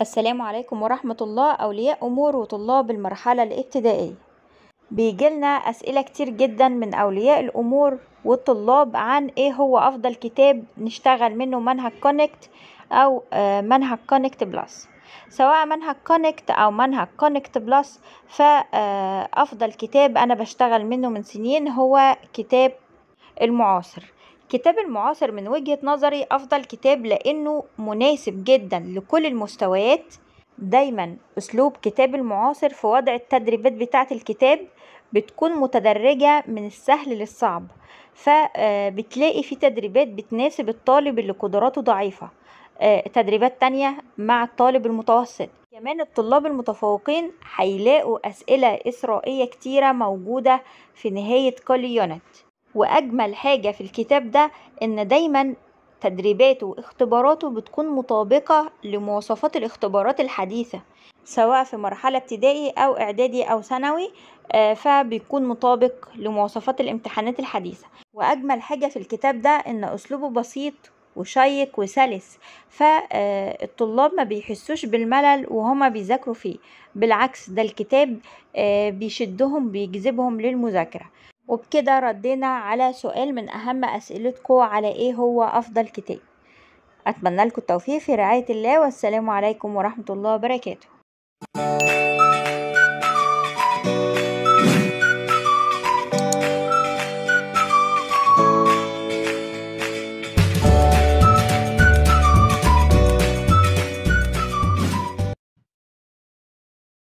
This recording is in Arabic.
السلام عليكم ورحمة الله أولياء أمور وطلاب المرحلة الابتدائية بيجيلنا أسئلة كتير جدا من أولياء الأمور والطلاب عن إيه هو أفضل كتاب نشتغل منه منهج كونكت آه، أو منهج كونكت بلس سواء منهج كونكت أو منهج كونكت بلس فأفضل كتاب أنا بشتغل منه من سنين هو كتاب المعاصر كتاب المعاصر من وجهة نظري أفضل كتاب لأنه مناسب جدا لكل المستويات دايما أسلوب كتاب المعاصر في وضع التدريبات بتاعة الكتاب بتكون متدرجة من السهل للصعب فبتلاقي آه، في تدريبات بتناسب الطالب اللي قدراته ضعيفة آه، تدريبات تانية مع الطالب المتوسط كمان الطلاب المتفوقين هيلاقوا أسئلة إسرائية كتيرة موجودة في نهاية كل يونت واجمل حاجه في الكتاب ده ان دايما تدريباته واختباراته بتكون مطابقه لمواصفات الاختبارات الحديثه سواء في مرحله ابتدائي او اعدادي او ثانوي آه، فبيكون مطابق لمواصفات الامتحانات الحديثه واجمل حاجه في الكتاب ده ان اسلوبه بسيط وشيق وسلس فالطلاب آه، ما بيحسوش بالملل وهما بيذاكروا فيه بالعكس ده الكتاب آه، بيشدهم بيجذبهم للمذاكرة وبكده ردينا على سؤال من أهم أسئلتكو على إيه هو أفضل كتاب أتمنى لكم التوفيق في رعاية الله والسلام عليكم ورحمة الله وبركاته